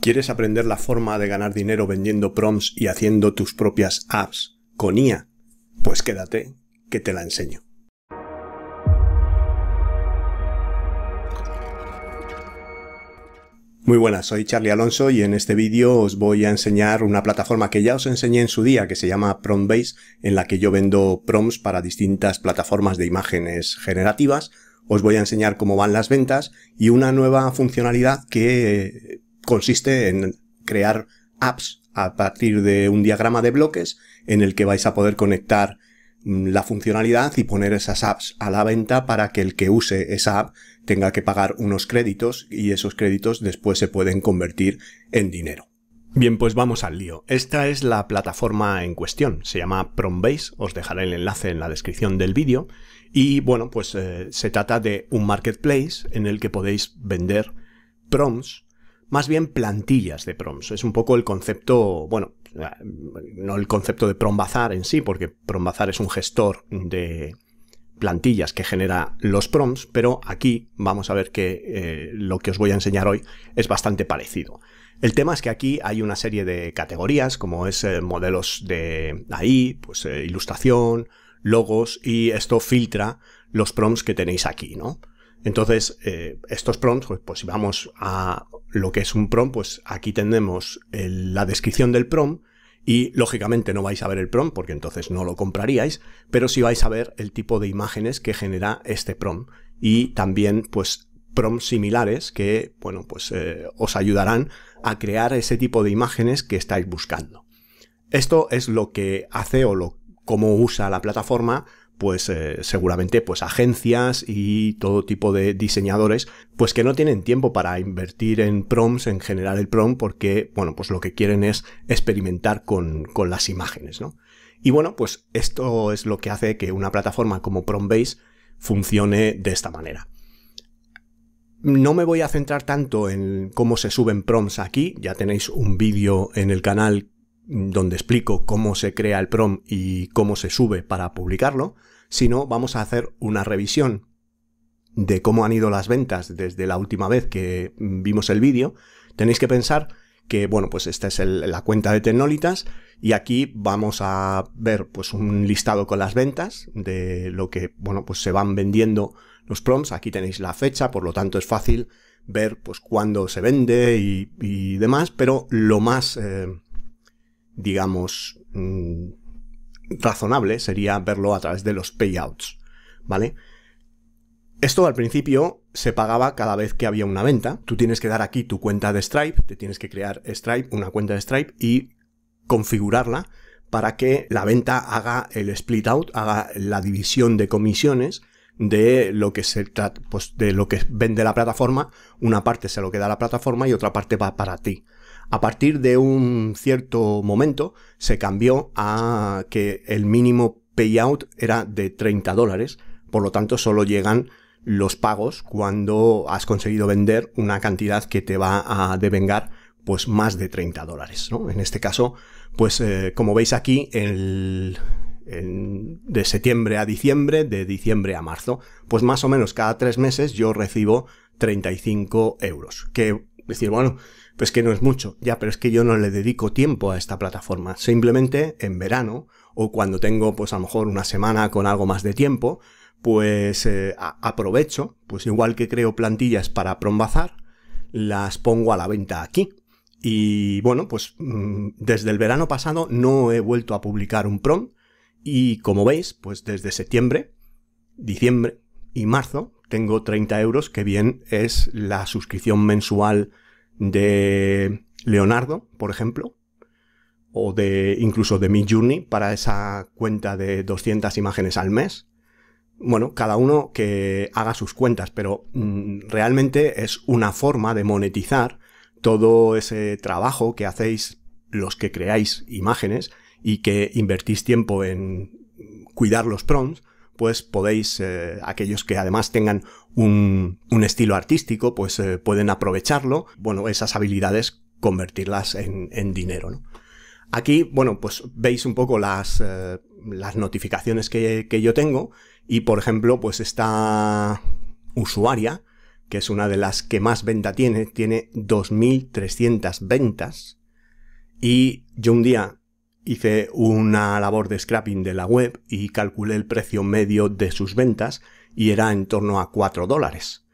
¿Quieres aprender la forma de ganar dinero vendiendo prompts y haciendo tus propias apps con IA? Pues quédate, que te la enseño. Muy buenas, soy Charlie Alonso y en este vídeo os voy a enseñar una plataforma que ya os enseñé en su día que se llama Prombase, en la que yo vendo prompts para distintas plataformas de imágenes generativas. Os voy a enseñar cómo van las ventas y una nueva funcionalidad que consiste en crear apps a partir de un diagrama de bloques en el que vais a poder conectar mm, la funcionalidad y poner esas apps a la venta para que el que use esa app tenga que pagar unos créditos y esos créditos después se pueden convertir en dinero. Bien, pues vamos al lío. Esta es la plataforma en cuestión, se llama Prombase, os dejaré el enlace en la descripción del vídeo y bueno, pues eh, se trata de un marketplace en el que podéis vender prompts más bien plantillas de prompts, Es un poco el concepto, bueno, no el concepto de Prombazar en sí, porque Prombazar es un gestor de plantillas que genera los prompts, pero aquí vamos a ver que eh, lo que os voy a enseñar hoy es bastante parecido. El tema es que aquí hay una serie de categorías, como es eh, modelos de ahí, pues eh, ilustración, logos, y esto filtra los prompts que tenéis aquí, ¿no? Entonces, eh, estos prompts, pues, pues, si vamos a lo que es un prompt, pues aquí tenemos la descripción del prompt y lógicamente no vais a ver el prompt porque entonces no lo compraríais, pero sí vais a ver el tipo de imágenes que genera este prompt y también pues prompts similares que, bueno, pues eh, os ayudarán a crear ese tipo de imágenes que estáis buscando. Esto es lo que hace o cómo usa la plataforma pues eh, seguramente pues agencias y todo tipo de diseñadores pues que no tienen tiempo para invertir en prompts en generar el prompt porque bueno pues lo que quieren es experimentar con, las imágenes ¿no? y bueno pues esto es lo que hace que una plataforma como PROMBASE funcione de esta manera no me voy a centrar tanto en cómo se suben prompts aquí ya tenéis un vídeo en el canal donde explico cómo se crea el PROM y cómo se sube para publicarlo, sino vamos a hacer una revisión de cómo han ido las ventas desde la última vez que vimos el vídeo. Tenéis que pensar que, bueno, pues esta es la cuenta de Tecnolitas y aquí vamos a ver pues un listado con las ventas de lo que, bueno, pues se van vendiendo los PROMs. Aquí tenéis la fecha, por lo tanto es fácil ver pues cuándo se vende y, demás, pero lo más... Eh, digamos, mm, razonable sería verlo a través de los payouts, ¿vale? Esto al principio se pagaba cada vez que había una venta. Tú tienes que dar aquí tu cuenta de Stripe, te tienes que crear Stripe, una cuenta de Stripe y configurarla para que la venta haga el split out, haga la división de comisiones de lo que se pues de lo que vende la plataforma, una parte se lo queda a la plataforma y otra parte va para ti. A partir de un cierto momento se cambió a que el mínimo payout era de 30 dólares, por lo tanto solo llegan los pagos cuando has conseguido vender una cantidad que te va a devengar pues más de 30 dólares. En este caso, pues eh, como veis aquí, de septiembre a diciembre, de diciembre a marzo, pues más o menos cada tres meses yo recibo 35 euros. Que decir, bueno, pues que no es mucho, ya, pero es que yo no le dedico tiempo a esta plataforma, simplemente en verano o cuando tengo pues a lo mejor una semana con algo más de tiempo, pues eh, aprovecho, pues igual que creo plantillas para Prombazar, las pongo a la venta aquí. Y bueno, pues mm, desde el verano pasado no he vuelto a publicar un prom y como veis, pues desde septiembre, diciembre y marzo tengo 30 euros que bien es la suscripción mensual de Leonardo, por ejemplo, o de incluso de Mi Journey para esa cuenta de 200 imágenes al mes. Bueno, cada uno que haga sus cuentas, pero mm, realmente es una forma de monetizar todo ese trabajo que hacéis los que creáis imágenes y que invertís tiempo en cuidar los prompts pues podéis, eh, aquellos que además tengan un, estilo artístico, pues eh, pueden aprovecharlo, bueno, esas habilidades, convertirlas en, dinero, Aquí, bueno, pues veis un poco las, eh, las notificaciones que, que, yo tengo y, por ejemplo, pues esta usuaria, que es una de las que más venta tiene, tiene 2.300 ventas y yo un día Hice una labor de scrapping de la web y calculé el precio medio de sus ventas y era en torno a 4 dólares.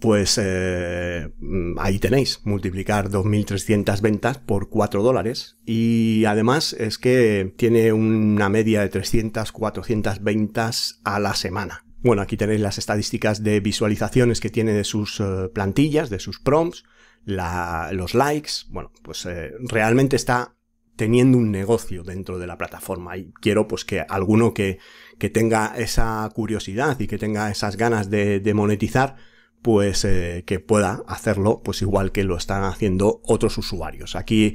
Pues eh, mm, ahí tenéis, multiplicar 2.300 ventas por 4 dólares. Y además es que tiene una media de 300, 400 ventas a la semana. Bueno, aquí tenéis las estadísticas de visualizaciones que tiene de sus eh, plantillas, de sus prompts, los likes. Bueno, pues eh, realmente está teniendo un negocio dentro de la plataforma y quiero pues que alguno que, que tenga esa curiosidad y que tenga esas ganas de, monetizar pues eh, que pueda hacerlo pues igual que lo están haciendo otros usuarios aquí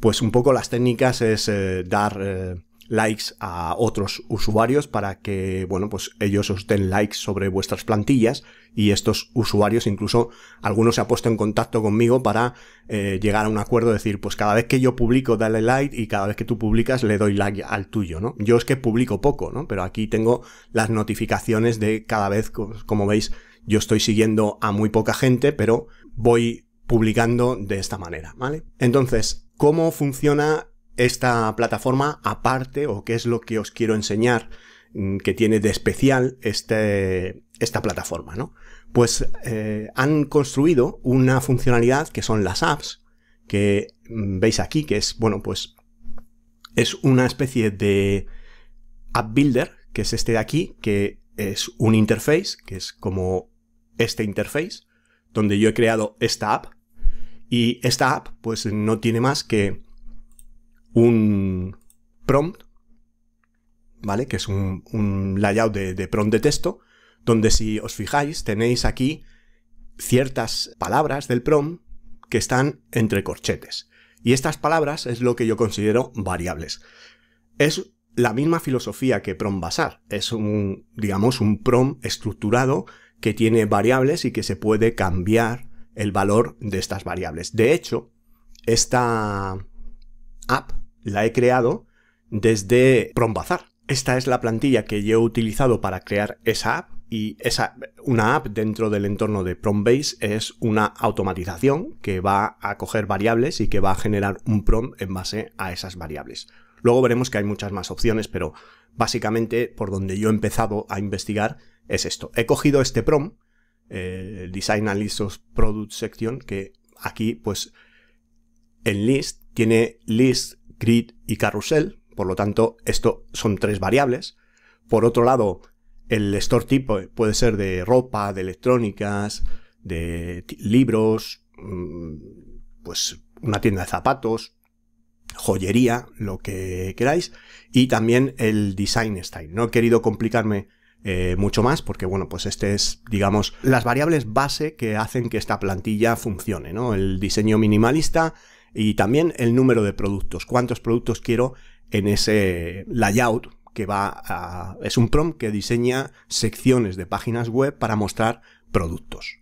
pues un poco las técnicas es eh, dar eh, likes a otros usuarios para que, bueno, pues ellos os den likes sobre vuestras plantillas y estos usuarios incluso algunos se ha puesto en contacto conmigo para eh, llegar a un acuerdo, decir, pues cada vez que yo publico dale like y cada vez que tú publicas le doy like al tuyo, ¿no? Yo es que publico poco, ¿no? Pero aquí tengo las notificaciones de cada vez, como veis, yo estoy siguiendo a muy poca gente, pero voy publicando de esta manera, ¿vale? Entonces, ¿cómo funciona esta plataforma aparte o qué es lo que os quiero enseñar mm, que tiene de especial este, esta plataforma, ¿no? Pues eh, han construido una funcionalidad que son las apps, que mm, veis aquí, que es, bueno, pues es una especie de app builder, que es este de aquí, que es un interface, que es como este interface, donde yo he creado esta app, y esta app pues no tiene más que un prompt, ¿vale? Que es un, layout de, prompt de texto, donde si os fijáis tenéis aquí ciertas palabras del prompt que están entre corchetes. Y estas palabras es lo que yo considero variables. Es la misma filosofía que prompt basar. Es un, digamos, un prompt estructurado que tiene variables y que se puede cambiar el valor de estas variables. De hecho, esta app la he creado desde Prombazar. Esta es la plantilla que yo he utilizado para crear esa app y esa, una app dentro del entorno de Prombase es una automatización que va a coger variables y que va a generar un prom en base a esas variables. Luego veremos que hay muchas más opciones, pero básicamente por donde yo he empezado a investigar es esto. He cogido este prom, el Design Product Section, que aquí pues en list tiene list grid y carrusel, por lo tanto, esto son tres variables. Por otro lado, el store tipo puede ser de ropa, de electrónicas, de libros, mm, pues una tienda de zapatos, joyería, lo que queráis, y también el design style. No he querido complicarme eh, mucho más porque, bueno, pues este es, digamos, las variables base que hacen que esta plantilla funcione, ¿no? El diseño minimalista, y también el número de productos, cuántos productos quiero en ese layout que va a, es un prompt que diseña secciones de páginas web para mostrar productos.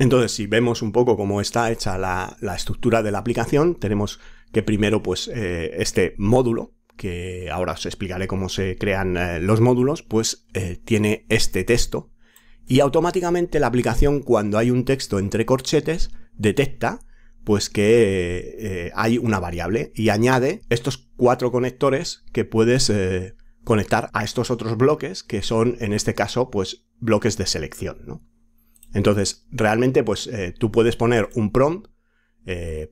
Entonces, si vemos un poco cómo está hecha la, estructura de la aplicación, tenemos que primero pues eh, este módulo, que ahora os explicaré cómo se crean eh, los módulos, pues eh, tiene este texto y automáticamente la aplicación cuando hay un texto entre corchetes detecta pues que eh, hay una variable y añade estos cuatro conectores que puedes eh, conectar a estos otros bloques que son en este caso pues bloques de selección. Entonces realmente pues eh, tú puedes poner un prompt,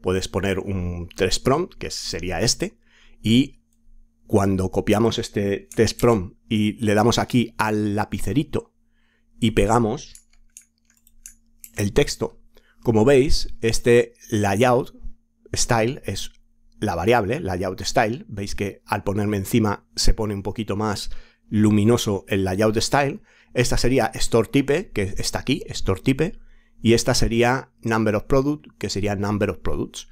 puedes poner un test prompt que sería este y cuando copiamos este test prompt y le damos aquí al lapicerito y pegamos el texto como veis, este layout style es la variable, layout style. Veis que al ponerme encima se pone un poquito más luminoso el layout style. Esta sería store type, que está aquí, store type. Y esta sería number of product, que sería number of products.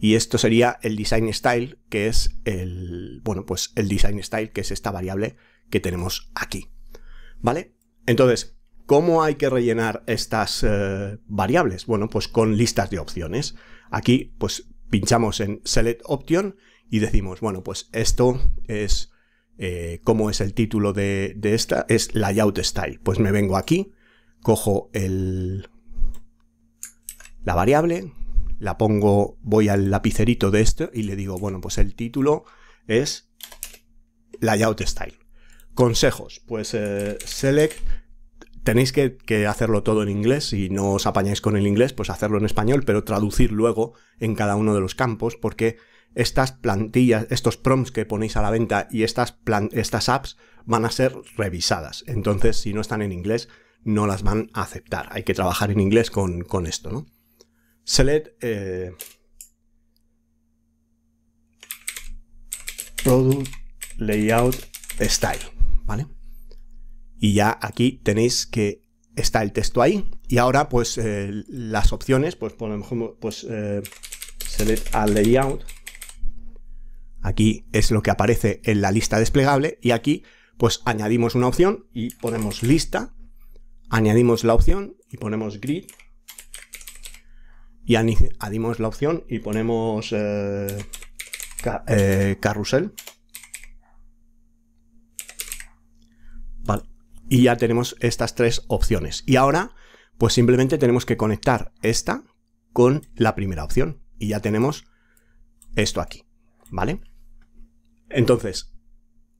Y esto sería el design style, que es el, bueno, pues el design style, que es esta variable que tenemos aquí. ¿Vale? Entonces, ¿Cómo hay que rellenar estas eh, variables? Bueno, pues con listas de opciones. Aquí, pues pinchamos en Select Option y decimos, bueno, pues esto es, eh, ¿cómo es el título de, esta? Es Layout Style. Pues me vengo aquí, cojo el, la variable, la pongo, voy al lapicerito de esto y le digo, bueno, pues el título es Layout Style. Consejos, pues eh, Select tenéis que, hacerlo todo en inglés, si no os apañáis con el inglés, pues hacerlo en español, pero traducir luego en cada uno de los campos, porque estas plantillas, estos prompts que ponéis a la venta y estas, apps van a ser revisadas. Entonces, si no están en inglés, no las van a aceptar. Hay que trabajar en inglés con, esto, Select eh, Product Layout Style, ¿vale? Y ya aquí tenéis que está el texto ahí. Y ahora, pues, eh, las opciones, pues, por pues, eh, select a layout. Aquí es lo que aparece en la lista desplegable y aquí, pues, añadimos una opción y ponemos lista, añadimos la opción y ponemos grid y añadimos la opción y ponemos eh, carrusel. y ya tenemos estas tres opciones. Y ahora, pues simplemente tenemos que conectar esta con la primera opción y ya tenemos esto aquí, ¿vale? Entonces,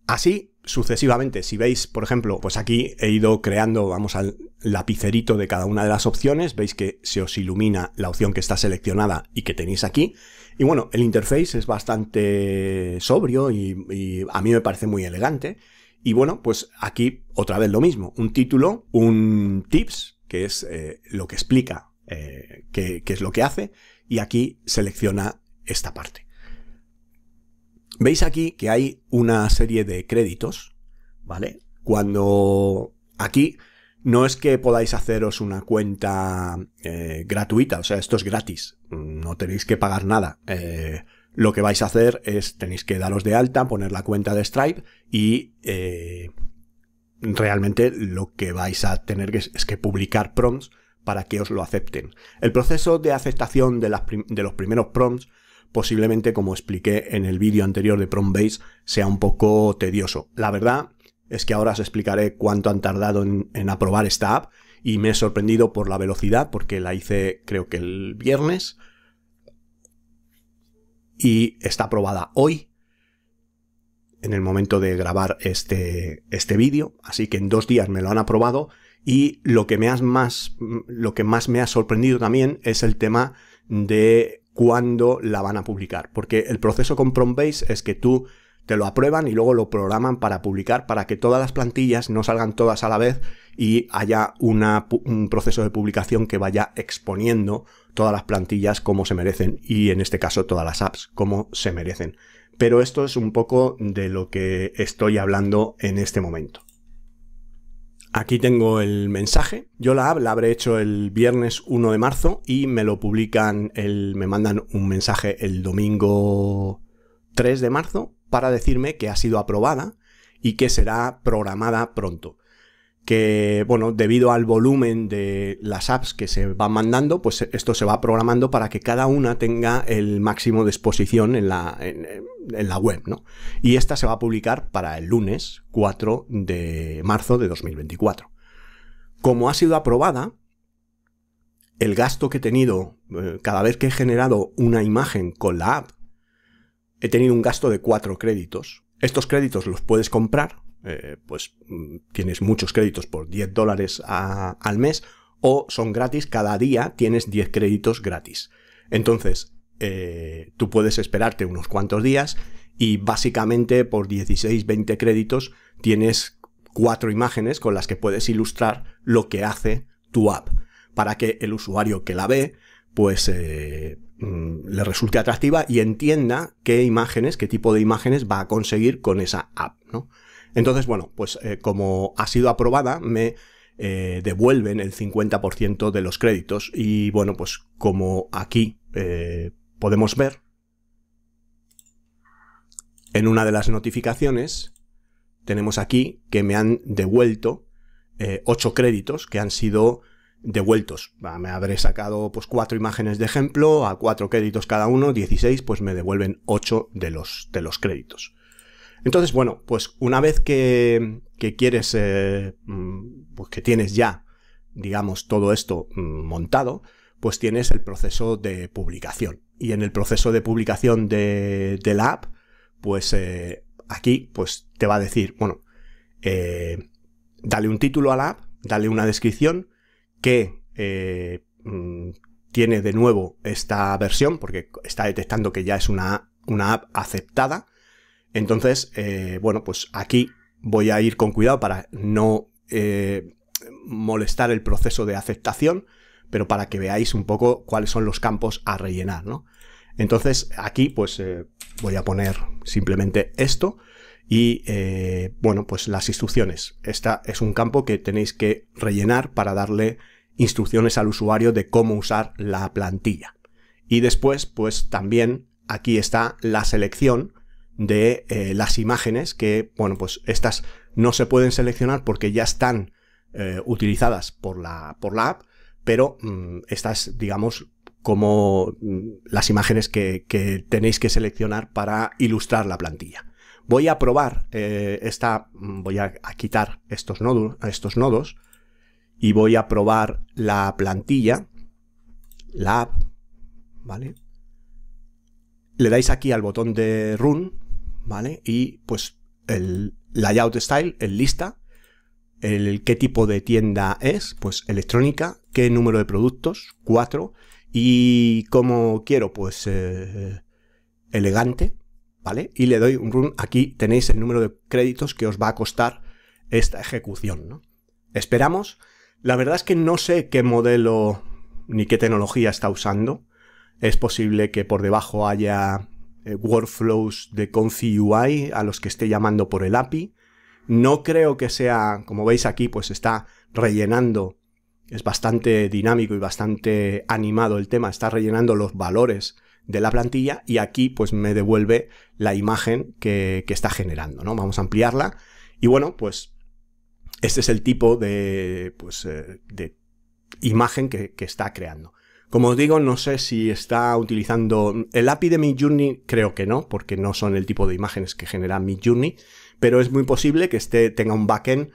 así sucesivamente, si veis, por ejemplo, pues aquí he ido creando, vamos al lapicerito de cada una de las opciones, veis que se os ilumina la opción que está seleccionada y que tenéis aquí. Y bueno, el interface es bastante sobrio y, y a mí me parece muy elegante. Y bueno, pues aquí otra vez lo mismo, un título, un tips, que es eh, lo que explica eh, qué, es lo que hace, y aquí selecciona esta parte. Veis aquí que hay una serie de créditos, ¿vale? Cuando aquí no es que podáis haceros una cuenta eh, gratuita, o sea, esto es gratis, no tenéis que pagar nada lo que vais a hacer es tenéis que daros de alta, poner la cuenta de Stripe y eh, realmente lo que vais a tener que es, que publicar prompts para que os lo acepten. El proceso de aceptación de, los primeros prompts posiblemente, como expliqué en el vídeo anterior de Prombase, sea un poco tedioso. La verdad es que ahora os explicaré cuánto han tardado en, en aprobar esta app y me he sorprendido por la velocidad porque la hice creo que el viernes y está aprobada hoy en el momento de grabar este, este vídeo, así que en dos días me lo han aprobado y lo que, me más, lo que más me ha sorprendido también es el tema de cuándo la van a publicar, porque el proceso con Prombase es que tú te lo aprueban y luego lo programan para publicar para que todas las plantillas no salgan todas a la vez y haya un proceso de publicación que vaya exponiendo todas las plantillas como se merecen y en este caso todas las apps como se merecen. Pero esto es un poco de lo que estoy hablando en este momento. Aquí tengo el mensaje. Yo la habré hecho el viernes 1 de marzo y me lo publican, el, me mandan un mensaje el domingo 3 de marzo para decirme que ha sido aprobada y que será programada pronto que, bueno, debido al volumen de las apps que se van mandando, pues esto se va programando para que cada una tenga el máximo de exposición en la, en, la web, Y esta se va a publicar para el lunes 4 de marzo de 2024. Como ha sido aprobada, el gasto que he tenido eh, cada vez que he generado una imagen con la app, he tenido un gasto de cuatro créditos. Estos créditos los puedes comprar eh, pues mm, tienes muchos créditos por 10 dólares al mes, o son gratis, cada día tienes 10 créditos gratis. Entonces, eh, tú puedes esperarte unos cuantos días y básicamente por 16, 20 créditos tienes cuatro imágenes con las que puedes ilustrar lo que hace tu app, para que el usuario que la ve, pues eh, mm, le resulte atractiva y entienda qué imágenes, qué tipo de imágenes va a conseguir con esa app, ¿no? Entonces, bueno, pues eh, como ha sido aprobada, me eh, devuelven el 50% de los créditos. Y bueno, pues como aquí eh, podemos ver, en una de las notificaciones tenemos aquí que me han devuelto 8 créditos que han sido devueltos. Ah, me habré sacado pues cuatro imágenes de ejemplo, a cuatro créditos cada uno, 16, pues me devuelven 8 de los, de los créditos. Entonces, bueno, pues una vez que, quieres, eh, mm, pues que tienes ya, digamos, todo esto mm, montado, pues tienes el proceso de publicación. Y en el proceso de publicación de, la app, pues eh, aquí pues te va a decir, bueno, eh, dale un título a la app, dale una descripción que mm, tiene de nuevo esta versión, porque está detectando que ya es una app aceptada, entonces, eh, bueno, pues aquí voy a ir con cuidado para no eh, molestar el proceso de aceptación, pero para que veáis un poco cuáles son los campos a rellenar, ¿no? Entonces, aquí pues eh, voy a poner simplemente esto y, bueno, pues las instrucciones. Este es un campo que tenéis que rellenar para darle instrucciones al usuario de cómo usar la plantilla. Y después, pues también aquí está la selección, de eh, las imágenes que, bueno, pues estas no se pueden seleccionar porque ya están eh, utilizadas por la, por la app, pero mm, estas, digamos, como mm, las imágenes que, tenéis que seleccionar para ilustrar la plantilla. Voy a probar eh, esta, mm, voy a, quitar estos nodos, estos nodos y voy a probar la plantilla, la app, ¿vale? Le dais aquí al botón de Run ¿vale? Y pues el layout style, el lista, el qué tipo de tienda es, pues electrónica, qué número de productos, cuatro, y como quiero, pues eh, elegante, ¿vale? Y le doy un run, aquí tenéis el número de créditos que os va a costar esta ejecución, ¿no? Esperamos. La verdad es que no sé qué modelo ni qué tecnología está usando. Es posible que por debajo haya eh, workflows de Confi UI a los que esté llamando por el API. No creo que sea, como veis aquí, pues está rellenando, es bastante dinámico y bastante animado el tema, está rellenando los valores de la plantilla y aquí pues me devuelve la imagen que, está generando, ¿no? Vamos a ampliarla y bueno, pues este es el tipo de, pues, eh, de imagen que está creando. Como os digo, no sé si está utilizando el API de Midjourney, creo que no, porque no son el tipo de imágenes que genera Midjourney, pero es muy posible que este tenga un backend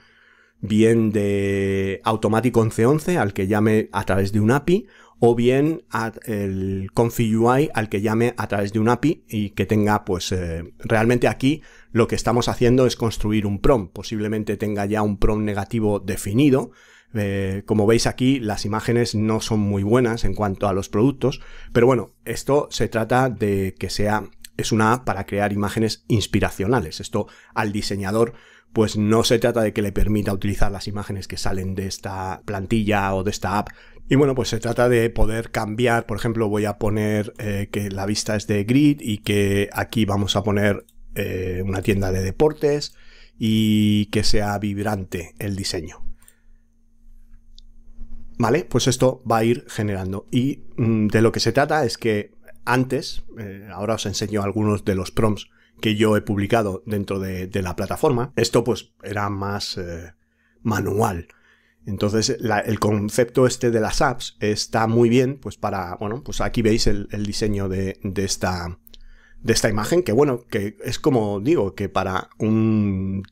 bien de automático C11, al que llame a través de un API o bien el config UI al que llame a través de un API y que tenga pues eh, realmente aquí lo que estamos haciendo es construir un prom, posiblemente tenga ya un prom negativo definido. Eh, como veis aquí, las imágenes no son muy buenas en cuanto a los productos, pero bueno, esto se trata de que sea, es una app para crear imágenes inspiracionales. Esto al diseñador pues no se trata de que le permita utilizar las imágenes que salen de esta plantilla o de esta app, y bueno, pues se trata de poder cambiar, por ejemplo, voy a poner eh, que la vista es de grid y que aquí vamos a poner eh, una tienda de deportes y que sea vibrante el diseño. ¿Vale? Pues esto va a ir generando. Y mm, de lo que se trata es que antes, eh, ahora os enseño algunos de los prompts que yo he publicado dentro de, la plataforma. Esto pues era más manual. Entonces, el concepto este de las apps está muy bien, pues para, bueno, pues aquí veis el, diseño de, de, esta, de esta imagen, que bueno, que es como digo, que para un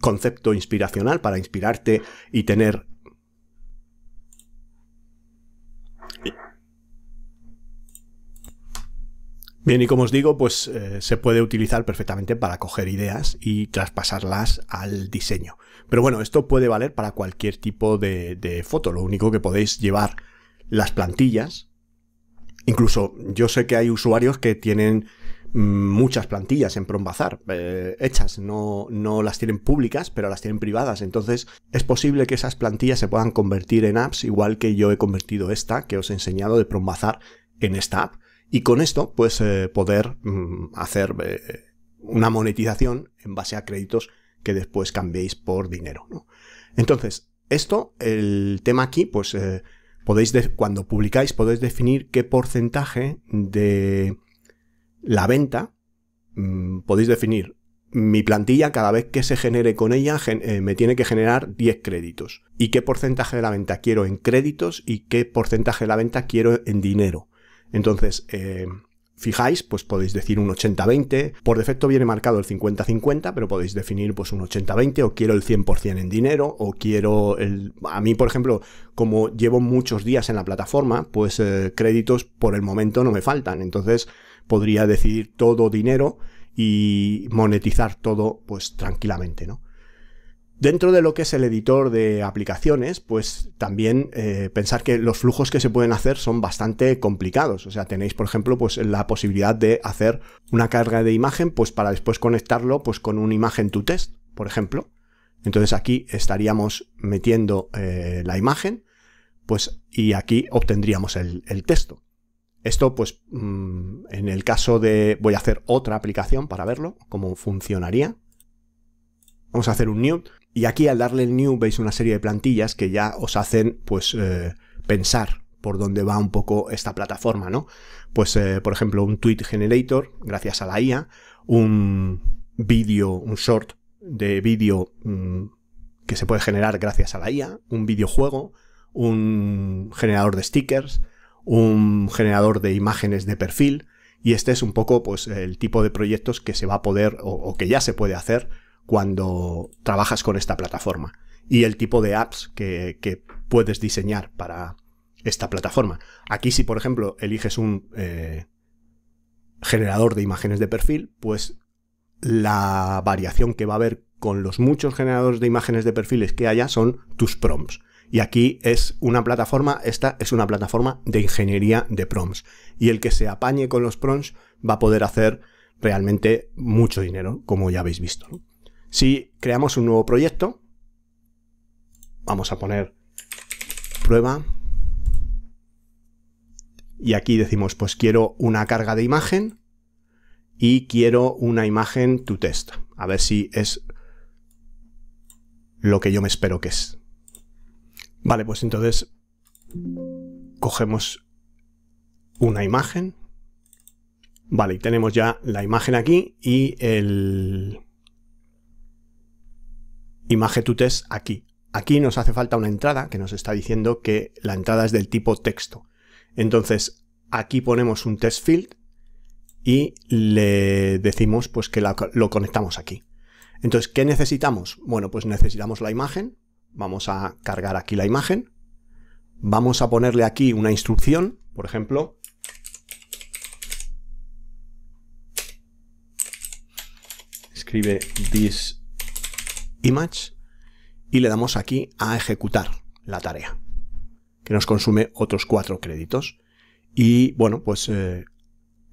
concepto inspiracional, para inspirarte y tener Bien, y como os digo, pues eh, se puede utilizar perfectamente para coger ideas y traspasarlas al diseño. Pero bueno, esto puede valer para cualquier tipo de, foto. Lo único que podéis llevar las plantillas. Incluso yo sé que hay usuarios que tienen mm, muchas plantillas en PromBazar eh, hechas, no, no las tienen públicas, pero las tienen privadas. Entonces es posible que esas plantillas se puedan convertir en apps, igual que yo he convertido esta que os he enseñado de PromBazar en esta app. Y con esto, pues eh, poder mm, hacer eh, una monetización en base a créditos que después cambiéis por dinero. Entonces, esto, el tema aquí, pues eh, podéis, cuando publicáis, podéis definir qué porcentaje de la venta mm, podéis definir. Mi plantilla, cada vez que se genere con ella, me tiene que generar 10 créditos. ¿Y qué porcentaje de la venta quiero en créditos y qué porcentaje de la venta quiero en dinero? Entonces, eh, fijáis, pues podéis decir un 80-20. Por defecto viene marcado el 50-50, pero podéis definir pues un 80-20 o quiero el 100% en dinero o quiero el... A mí, por ejemplo, como llevo muchos días en la plataforma, pues eh, créditos por el momento no me faltan. Entonces podría decidir todo dinero y monetizar todo pues tranquilamente, ¿no? Dentro de lo que es el editor de aplicaciones, pues también eh, pensar que los flujos que se pueden hacer son bastante complicados. O sea, tenéis, por ejemplo, pues la posibilidad de hacer una carga de imagen, pues para después conectarlo pues, con una imagen to test, por ejemplo. Entonces aquí estaríamos metiendo eh, la imagen, pues, y aquí obtendríamos el, texto. Esto, pues, mm, en el caso de... Voy a hacer otra aplicación para verlo, cómo funcionaría. Vamos a hacer un new. Y aquí al darle el new veis una serie de plantillas que ya os hacen pues eh, pensar por dónde va un poco esta plataforma, ¿no? Pues eh, por ejemplo un tweet generator gracias a la IA, un vídeo, un short de vídeo mm, que se puede generar gracias a la IA, un videojuego, un generador de stickers, un generador de imágenes de perfil, y este es un poco pues el tipo de proyectos que se va a poder o que ya se puede hacer cuando trabajas con esta plataforma y el tipo de apps que, puedes diseñar para esta plataforma. Aquí si por ejemplo eliges un eh, generador de imágenes de perfil, pues la variación que va a haber con los muchos generadores de imágenes de perfiles que haya son tus prompts. Y aquí es una plataforma, esta es una plataforma de ingeniería de prompts. Y el que se apañe con los prompts va a poder hacer realmente mucho dinero, como ya habéis visto. ¿no? Si creamos un nuevo proyecto, vamos a poner prueba y aquí decimos, pues quiero una carga de imagen y quiero una imagen to test. A ver si es lo que yo me espero que es. Vale, pues entonces cogemos una imagen. Vale, y tenemos ya la imagen aquí y el, test aquí. Aquí nos hace falta una entrada que nos está diciendo que la entrada es del tipo texto. Entonces, aquí ponemos un test field y le decimos pues que lo conectamos aquí. Entonces, ¿qué necesitamos? Bueno, pues necesitamos la imagen. Vamos a cargar aquí la imagen. Vamos a ponerle aquí una instrucción, por ejemplo, escribe this Image y le damos aquí a ejecutar la tarea, que nos consume otros cuatro créditos. Y bueno, pues eh,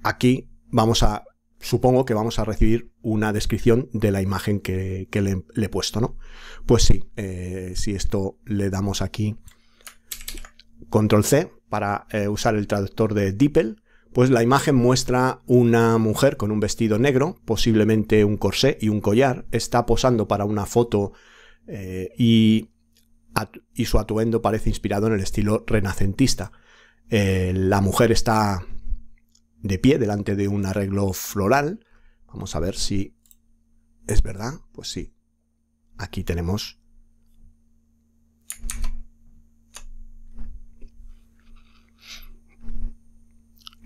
aquí vamos a, supongo que vamos a recibir una descripción de la imagen que, le, he puesto, ¿no? Pues sí, eh, si esto le damos aquí control C para eh, usar el traductor de DeepL, pues la imagen muestra una mujer con un vestido negro, posiblemente un corsé y un collar, está posando para una foto eh, y, su atuendo parece inspirado en el estilo renacentista. Eh, la mujer está de pie delante de un arreglo floral. Vamos a ver si es verdad. Pues sí. Aquí tenemos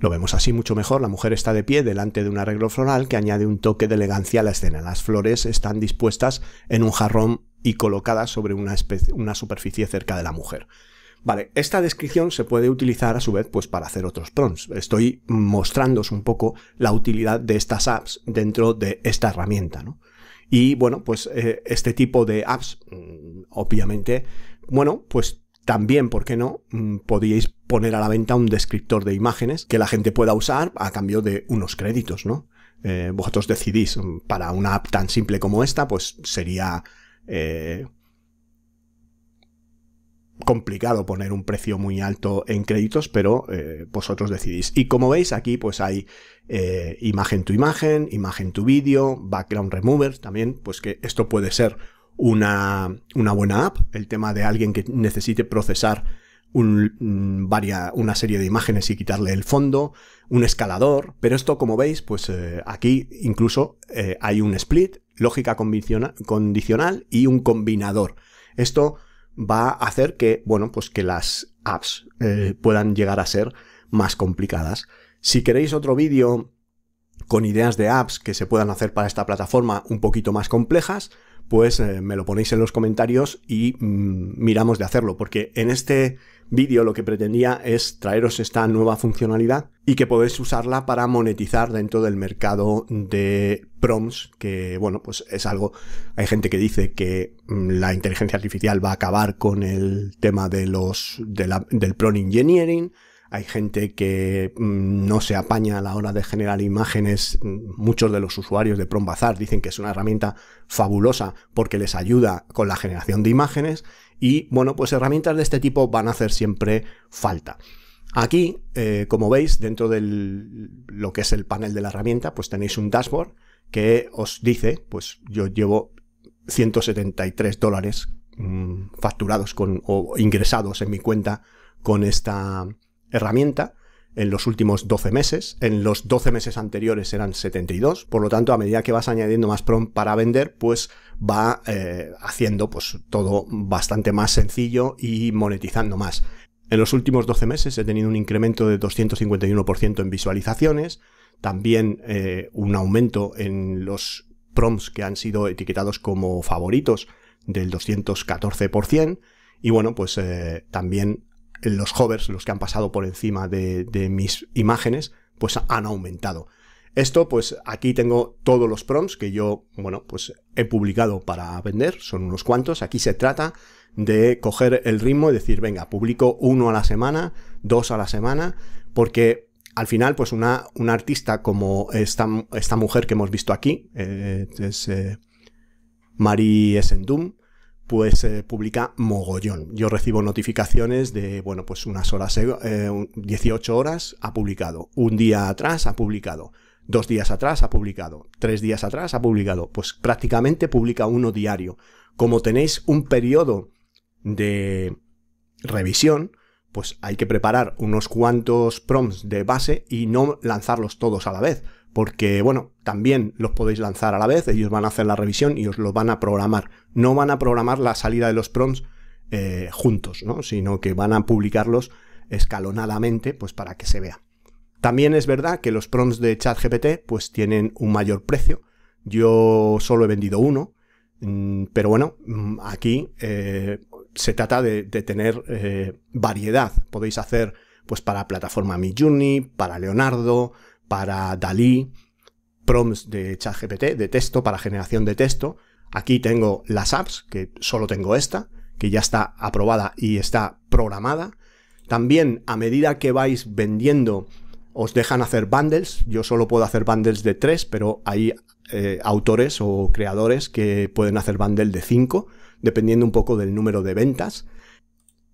Lo vemos así mucho mejor, la mujer está de pie delante de un arreglo floral que añade un toque de elegancia a la escena. Las flores están dispuestas en un jarrón y colocadas sobre una, superficie cerca de la mujer. Vale, esta descripción se puede utilizar a su vez pues para hacer otros prompts. Estoy mostrándos un poco la utilidad de estas apps dentro de esta herramienta, ¿no? Y bueno, pues eh, este tipo de apps, mm, obviamente, bueno, pues también, ¿por qué no? Mm, podíais poner a la venta un descriptor de imágenes que la gente pueda usar a cambio de unos créditos, ¿no? Eh, vosotros decidís, mm, para una app tan simple como esta, pues sería eh, complicado poner un precio muy alto en créditos, pero eh, vosotros decidís. Y como veis aquí, pues hay imagen tu imagen, imagen tu vídeo, background remover también, pues que esto puede ser una, buena app, el tema de alguien que necesite procesar mm, una serie de imágenes y quitarle el fondo, un escalador, pero esto como veis, pues eh, aquí incluso eh, hay un split, lógica condicional y un combinador. Esto va a hacer que, bueno, pues que las apps eh, puedan llegar a ser más complicadas. Si queréis otro vídeo con ideas de apps que se puedan hacer para esta plataforma un poquito más complejas, pues eh, me lo ponéis en los comentarios y mm, miramos de hacerlo, porque en este vídeo lo que pretendía es traeros esta nueva funcionalidad y que podéis usarla para monetizar dentro del mercado de prompts, que bueno, pues es algo, hay gente que dice que mm, la inteligencia artificial va a acabar con el tema de los, del prompt engineering, hay gente que mm, no se apaña a la hora de generar imágenes. Muchos de los usuarios de Prom Bazar dicen que es una herramienta fabulosa porque les ayuda con la generación de imágenes. Y bueno, pues herramientas de este tipo van a hacer siempre falta. Aquí, eh, como veis, dentro de lo que es el panel de la herramienta, pues tenéis un dashboard que os dice, pues yo llevo 173 dólares mm, facturados con, o ingresados en mi cuenta con esta, herramienta en los últimos 12 meses. En los 12 meses anteriores eran 72. Por lo tanto, a medida que vas añadiendo más prompt para vender, pues va eh, haciendo pues, todo bastante más sencillo y monetizando más. En los últimos 12 meses he tenido un incremento de 251% en visualizaciones, también eh, un aumento en los prompts que han sido etiquetados como favoritos del 214%, y bueno, pues eh, también los hovers, los que han pasado por encima de, mis imágenes, pues han aumentado. Esto, pues aquí tengo todos los prompts que yo, bueno, pues he publicado para vender, son unos cuantos. Aquí se trata de coger el ritmo y decir, venga, publico uno a la semana, dos a la semana, porque al final, pues una, artista como esta, esta, mujer que hemos visto aquí, eh, es eh, Marie Essendum, pues eh, publica mogollón. Yo recibo notificaciones de, bueno, pues unas horas, 18 eh, eh, horas ha publicado, un día atrás ha publicado, dos días atrás ha publicado, tres días atrás ha publicado, pues prácticamente publica uno diario. Como tenéis un periodo de revisión, pues hay que preparar unos cuantos prompts de base y no lanzarlos todos a la vez, porque bueno, también los podéis lanzar a la vez, ellos van a hacer la revisión y os lo van a programar. No van a programar la salida de los prompts eh, juntos, sino que van a publicarlos escalonadamente pues para que se vea. También es verdad que los prompts de ChatGPT pues tienen un mayor precio. Yo solo he vendido uno, mm, pero bueno, mm, aquí eh, se trata de, tener eh, variedad. Podéis hacer pues para plataforma Midjourney, para Leonardo, para Dalí, prompts de ChatGPT, de texto, para generación de texto. Aquí tengo las apps, que solo tengo esta, que ya está aprobada y está programada. También a medida que vais vendiendo os dejan hacer bundles. Yo solo puedo hacer bundles de tres, pero hay eh, autores o creadores que pueden hacer bundle de 5, dependiendo un poco del número de ventas.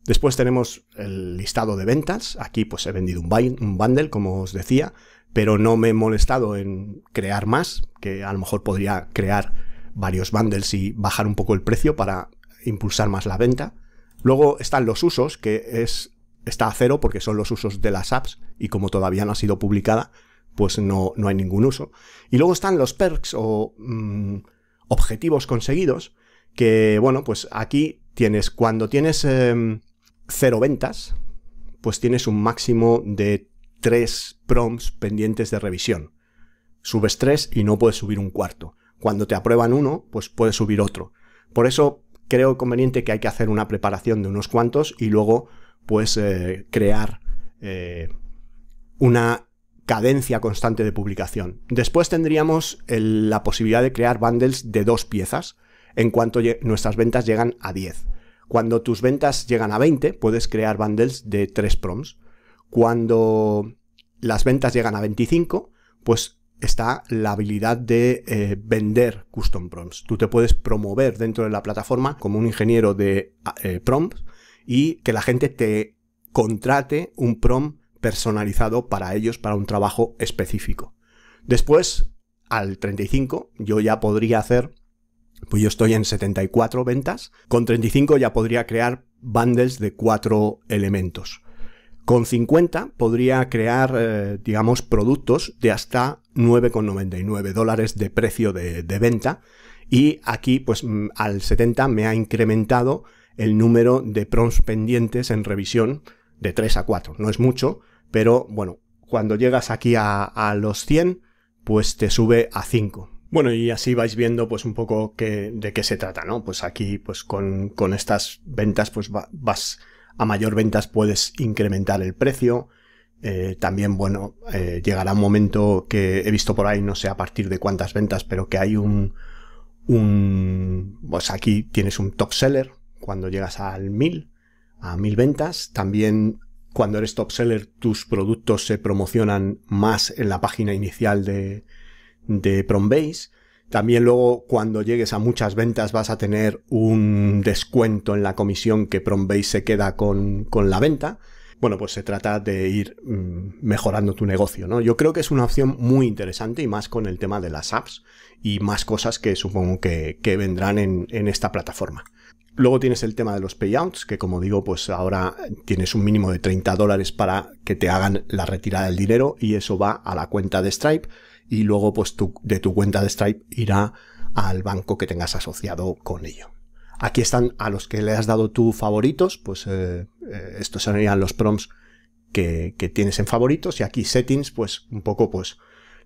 Después tenemos el listado de ventas. Aquí pues he vendido un bundle, como os decía pero no me he molestado en crear más, que a lo mejor podría crear varios bundles y bajar un poco el precio para impulsar más la venta. Luego están los usos, que es, está a cero porque son los usos de las apps y como todavía no ha sido publicada, pues no, hay ningún uso. Y luego están los perks o mm, objetivos conseguidos, que bueno, pues aquí tienes, cuando tienes em, cero ventas, pues tienes un máximo de tres prompts pendientes de revisión. Subes tres y no puedes subir un cuarto. Cuando te aprueban uno, pues puedes subir otro. Por eso creo conveniente que hay que hacer una preparación de unos cuantos y luego pues eh, crear eh, una cadencia constante de publicación. Después tendríamos la posibilidad de crear bundles de dos piezas en cuanto nuestras ventas llegan a 10. Cuando tus ventas llegan a 20, puedes crear bundles de tres prompts. Cuando las ventas llegan a 25, pues está la habilidad de eh, vender custom prompts. Tú te puedes promover dentro de la plataforma como un ingeniero de eh, prompts y que la gente te contrate un prompt personalizado para ellos, para un trabajo específico. Después, al 35, yo ya podría hacer, pues yo estoy en 74 ventas, con 35 ya podría crear bundles de cuatro elementos. Con 50 podría crear, eh, digamos, productos de hasta 9,99 dólares de precio de, venta. Y aquí, pues mm, al 70 me ha incrementado el número de prompts pendientes en revisión de 3 a 4. No es mucho, pero bueno, cuando llegas aquí a, los 100, pues te sube a 5. Bueno, y así vais viendo pues un poco de qué se trata, ¿no? Pues aquí, pues con, estas ventas, pues vas a mayor ventas puedes incrementar el precio. Eh, también, bueno, eh, llegará un momento que he visto por ahí, no sé a partir de cuántas ventas, pero que hay un, pues aquí tienes un top seller cuando llegas al 1000, a mil ventas. También cuando eres top seller tus productos se promocionan más en la página inicial de, de Prombase. También luego cuando llegues a muchas ventas vas a tener un descuento en la comisión que Prombase se queda con, la venta. Bueno, pues se trata de ir mm, mejorando tu negocio, ¿no? Yo creo que es una opción muy interesante y más con el tema de las apps y más cosas que supongo que, vendrán en, en esta plataforma. Luego tienes el tema de los payouts, que como digo, pues ahora tienes un mínimo de 30 dólares para que te hagan la retirada del dinero y eso va a la cuenta de Stripe y luego pues de tu cuenta de Stripe irá al banco que tengas asociado con ello. Aquí están a los que le has dado tus favoritos, pues eh, eh, estos serían los prompts que, tienes en favoritos y aquí settings, pues un poco pues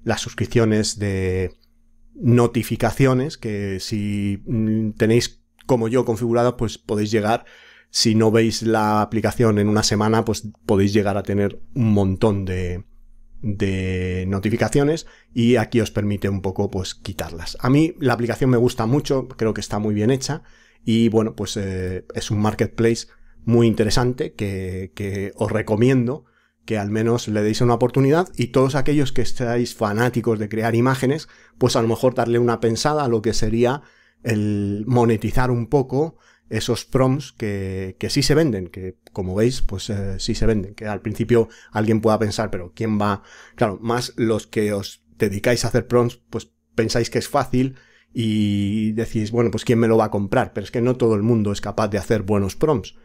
las suscripciones de notificaciones que si mm, tenéis como yo configurado pues podéis llegar si no veis la aplicación en una semana pues podéis llegar a tener un montón de, de notificaciones y aquí os permite un poco pues quitarlas. A mí la aplicación me gusta mucho, creo que está muy bien hecha y bueno pues eh, es un marketplace muy interesante que, que os recomiendo que al menos le deis una oportunidad y todos aquellos que estáis fanáticos de crear imágenes pues a lo mejor darle una pensada a lo que sería el monetizar un poco esos prompts que, sí se venden, que como veis, pues eh, sí se venden, que al principio alguien pueda pensar, pero ¿quién va? Claro, más los que os dedicáis a hacer prompts, pues pensáis que es fácil y decís, bueno, pues ¿quién me lo va a comprar? Pero es que no todo el mundo es capaz de hacer buenos prompts.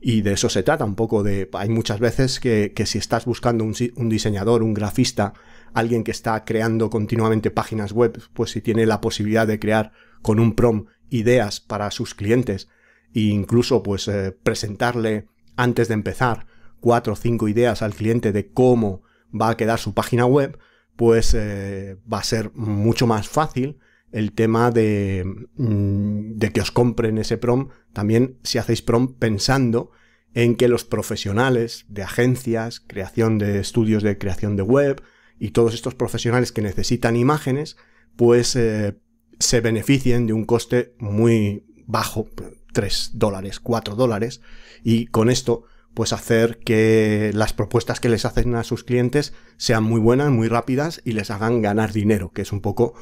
Y de eso se trata un poco de, hay muchas veces que, si estás buscando un, un diseñador, un grafista, alguien que está creando continuamente páginas web, pues si tiene la posibilidad de crear con un prompt ideas para sus clientes e incluso pues eh, presentarle antes de empezar cuatro o cinco ideas al cliente de cómo va a quedar su página web, pues eh, va a ser mucho más fácil el tema mm, de, que os compren ese prom, también si hacéis prom pensando en que los profesionales de agencias, creación de estudios de creación de web y todos estos profesionales que necesitan imágenes, pues eh, se beneficien de un coste muy bajo, 3 dólares, 4 dólares, y con esto pues hacer que las propuestas que les hacen a sus clientes sean muy buenas, muy rápidas y les hagan ganar dinero, que es un poco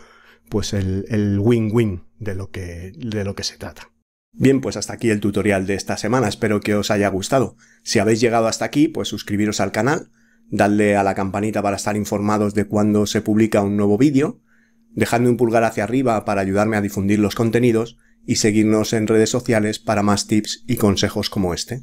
pues el win-win de, lo que, de lo que se trata. Bien, pues hasta aquí el tutorial de esta semana, espero que os haya gustado. Si habéis llegado hasta aquí, pues suscribiros al canal, darle a la campanita para estar informados de cuando se publica un nuevo vídeo, dejando un pulgar hacia arriba para ayudarme a difundir los contenidos y seguirnos en redes sociales para más tips y consejos como este.